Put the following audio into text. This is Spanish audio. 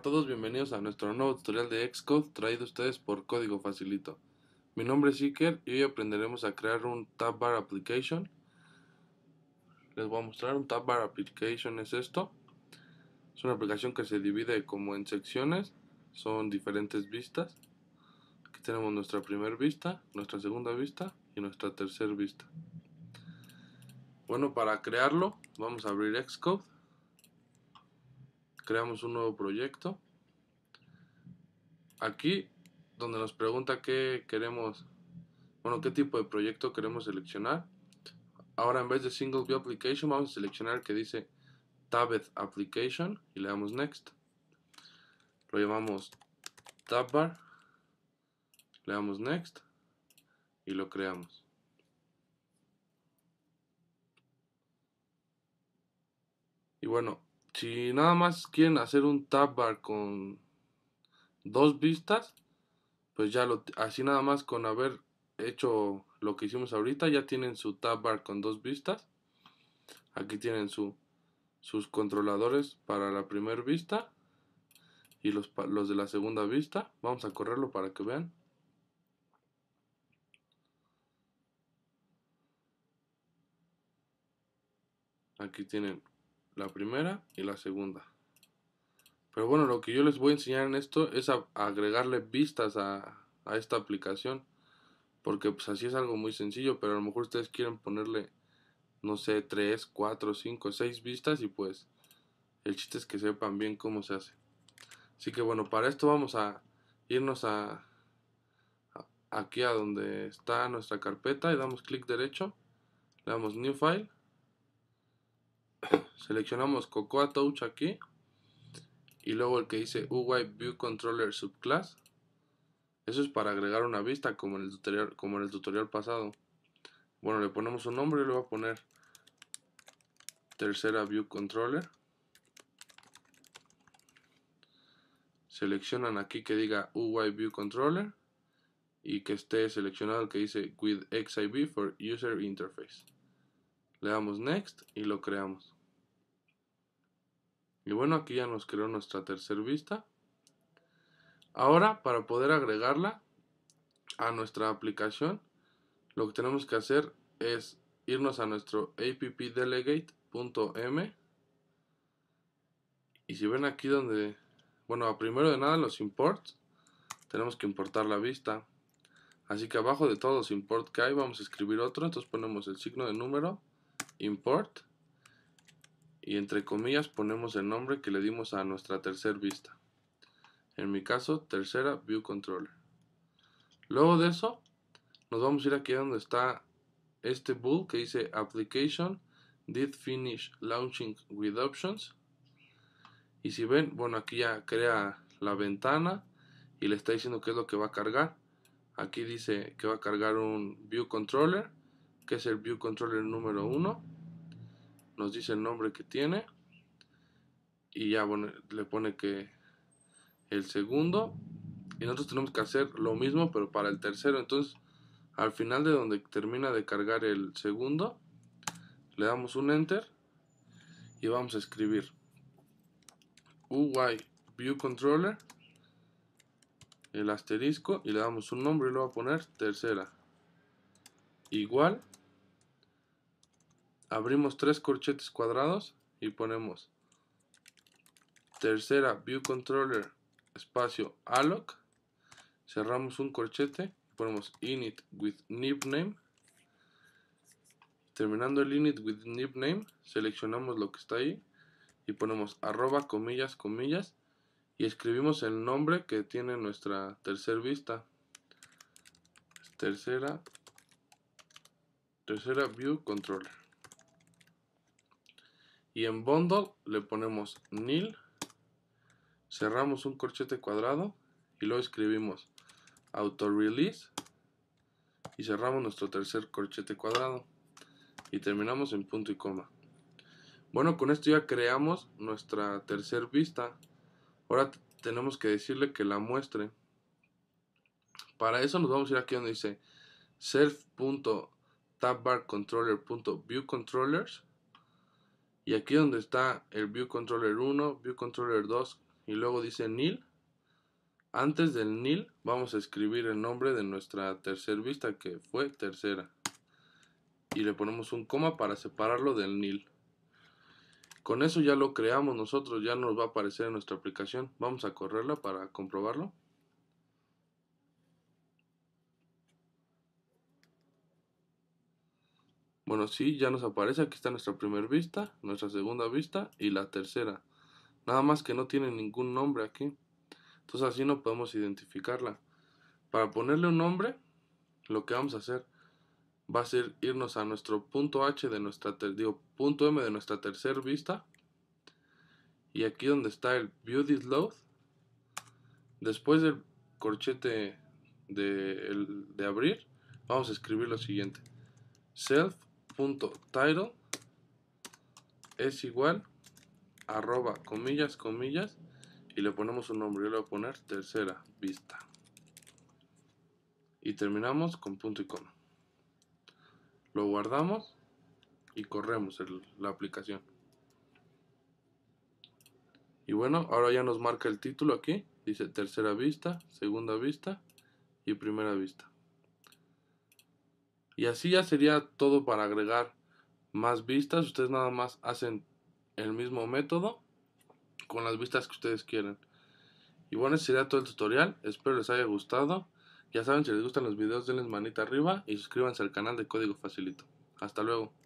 a todos, bienvenidos a nuestro nuevo tutorial de Xcode traído a ustedes por Código Facilito. Mi nombre es Iker y hoy aprenderemos a crear un Tab Bar Application. Les voy a mostrar, un Tab Bar Application es esto. Es una aplicación que se divide como en secciones, son diferentes vistas. Aquí tenemos nuestra primera vista, nuestra segunda vista y nuestra tercera vista. Bueno, para crearlo vamos a abrir Xcode creamos un nuevo proyecto. Aquí, donde nos pregunta qué queremos, bueno, qué tipo de proyecto queremos seleccionar. Ahora en vez de Single View Application, vamos a seleccionar que dice Tabbed Application y le damos Next. Lo llamamos Tabbar, le damos Next y lo creamos. Y bueno, si nada más quieren hacer un tab bar con dos vistas, pues ya lo, así nada más con haber hecho lo que hicimos ahorita, ya tienen su tab bar con dos vistas. Aquí tienen su, sus controladores para la primera vista y los, los de la segunda vista. Vamos a correrlo para que vean. Aquí tienen la primera y la segunda. Pero bueno, lo que yo les voy a enseñar en esto es a agregarle vistas a, a, esta aplicación. Porque pues así es algo muy sencillo, pero a lo mejor ustedes quieren ponerle, no sé, 3, 4, 5, 6 vistas y pues el chiste es que sepan bien cómo se hace. Así que bueno, para esto vamos a irnos a, a aquí a donde está nuestra carpeta y damos clic derecho, le damos New File seleccionamos Cocoa Touch aquí y luego el que dice UI View Controller Subclass eso es para agregar una vista como en el tutorial, como en el tutorial pasado bueno le ponemos un nombre y le voy a poner tercera View Controller seleccionan aquí que diga UI View Controller y que esté seleccionado el que dice with XIV for User Interface le damos next y lo creamos. Y bueno, aquí ya nos creó nuestra tercera vista. Ahora, para poder agregarla a nuestra aplicación, lo que tenemos que hacer es irnos a nuestro appdelegate.m y si ven aquí donde, bueno, primero de nada los imports, tenemos que importar la vista. Así que abajo de todos los imports que hay vamos a escribir otro, entonces ponemos el signo de número import y entre comillas ponemos el nombre que le dimos a nuestra tercera vista. En mi caso, tercera view controller. Luego de eso, nos vamos a ir aquí donde está este bool que dice application did finish launching with options. Y si ven, bueno, aquí ya crea la ventana y le está diciendo qué es lo que va a cargar. Aquí dice que va a cargar un view controller, que es el view controller número 1 nos dice el nombre que tiene y ya le pone que el segundo y nosotros tenemos que hacer lo mismo pero para el tercero entonces al final de donde termina de cargar el segundo le damos un enter y vamos a escribir UY view controller el asterisco y le damos un nombre y lo va a poner tercera igual abrimos tres corchetes cuadrados y ponemos tercera view controller espacio alloc cerramos un corchete ponemos init with nib name terminando el init with nib name seleccionamos lo que está ahí y ponemos arroba comillas comillas y escribimos el nombre que tiene nuestra tercera vista tercera tercera view controller y en bundle le ponemos nil cerramos un corchete cuadrado y luego escribimos auto release y cerramos nuestro tercer corchete cuadrado y terminamos en punto y coma bueno con esto ya creamos nuestra tercer vista ahora tenemos que decirle que la muestre para eso nos vamos a ir aquí donde dice self.tabbarcontroller.viewControllers y aquí donde está el View Controller 1, View Controller 2 y luego dice nil. Antes del nil vamos a escribir el nombre de nuestra tercer vista que fue tercera. Y le ponemos un coma para separarlo del nil. Con eso ya lo creamos nosotros, ya nos va a aparecer en nuestra aplicación. Vamos a correrla para comprobarlo. Bueno, sí, ya nos aparece. Aquí está nuestra primera vista, nuestra segunda vista y la tercera. Nada más que no tiene ningún nombre aquí. Entonces así no podemos identificarla. Para ponerle un nombre, lo que vamos a hacer va a ser irnos a nuestro punto H de nuestra, digo, punto M de nuestra tercera vista. Y aquí donde está el Beauty Load, después del corchete de, de abrir, vamos a escribir lo siguiente. Self punto title es igual arroba comillas comillas y le ponemos un nombre yo le voy a poner tercera vista y terminamos con punto y coma lo guardamos y corremos la aplicación y bueno ahora ya nos marca el título aquí dice tercera vista segunda vista y primera vista y así ya sería todo para agregar más vistas. Ustedes nada más hacen el mismo método con las vistas que ustedes quieren. Y bueno, ese sería todo el tutorial. Espero les haya gustado. Ya saben, si les gustan los videos, denles manita arriba y suscríbanse al canal de Código Facilito. Hasta luego.